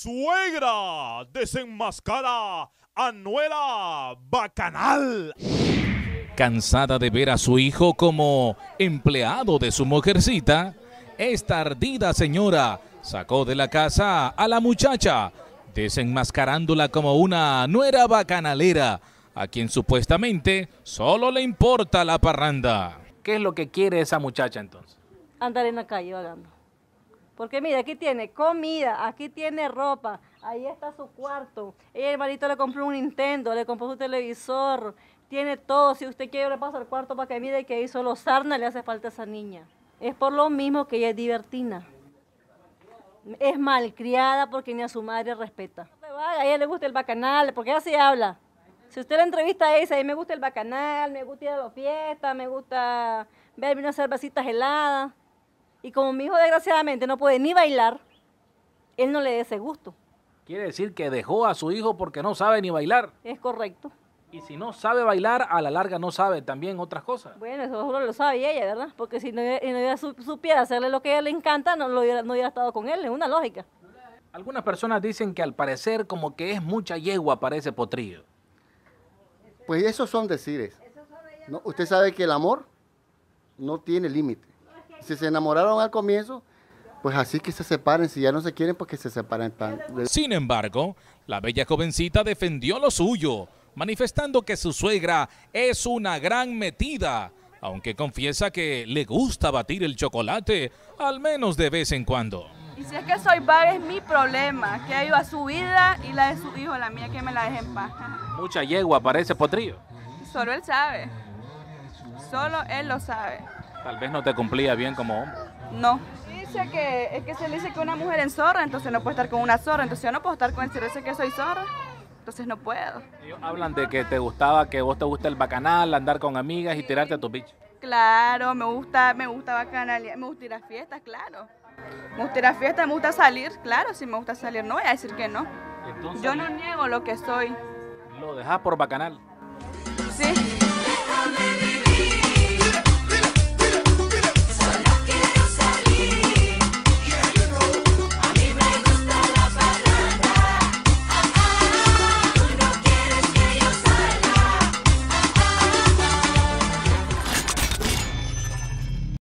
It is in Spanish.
Suegra desenmascara a nuera bacanal. Cansada de ver a su hijo como empleado de su mujercita, esta ardida señora sacó de la casa a la muchacha, desenmascarándola como una nuera bacanalera, a quien supuestamente solo le importa la parranda. ¿Qué es lo que quiere esa muchacha entonces? Andar en la calle vagando. Porque mira, aquí tiene comida, aquí tiene ropa, ahí está su cuarto. El hermanito le compró un Nintendo, le compró su televisor, tiene todo. Si usted quiere, le pasa al cuarto para que mire que hizo los sarna, le hace falta a esa niña. Es por lo mismo que ella es divertina. Es malcriada porque ni a su madre respeta. A ella le gusta el bacanal, porque así habla. Si usted la entrevista a ella, a me gusta el bacanal, me gusta ir a las fiestas, me gusta verme unas cervecitas heladas. Y como mi hijo desgraciadamente no puede ni bailar, él no le dé ese gusto. Quiere decir que dejó a su hijo porque no sabe ni bailar. Es correcto. Y si no sabe bailar, a la larga no sabe también otras cosas. Bueno, eso solo lo sabe ella, ¿verdad? Porque si no, supiera hacerle lo que a ella le encanta, no, lo hubiera, no hubiera estado con él, es una lógica. Algunas personas dicen que al parecer como que es mucha yegua para ese potrillo. Pues esos son decires. usted sabe que el amor no tiene límite. Si se enamoraron al comienzo, pues así que se separen. Si ya no se quieren, pues que se separen. Sin embargo, la bella jovencita defendió lo suyo, manifestando que su suegra es una gran metida, aunque confiesa que le gusta batir el chocolate, al menos de vez en cuando. Y si es que soy vaga es mi problema, que ha ido a su vida y la de su hijo, la mía que me la dejen Mucha yegua parece potrillo. Solo él sabe, solo él lo sabe. Tal vez no te cumplía bien como hombre. No. Dice que, es que se dice que una mujer es zorra, entonces no puede estar con una zorra, entonces yo no puedo estar con el dice que soy zorra, entonces no puedo. Ellos hablan de que te gustaba, que vos te gusta el bacanal, andar con amigas y tirarte a tu bicho. Claro, me gusta, me gusta bacanal, me gusta ir a fiestas, claro. Me gusta ir a fiestas, me gusta salir, claro, si me gusta salir, no voy a decir que no. yo no niego lo que soy. ¿Lo dejas por bacanal? Sí.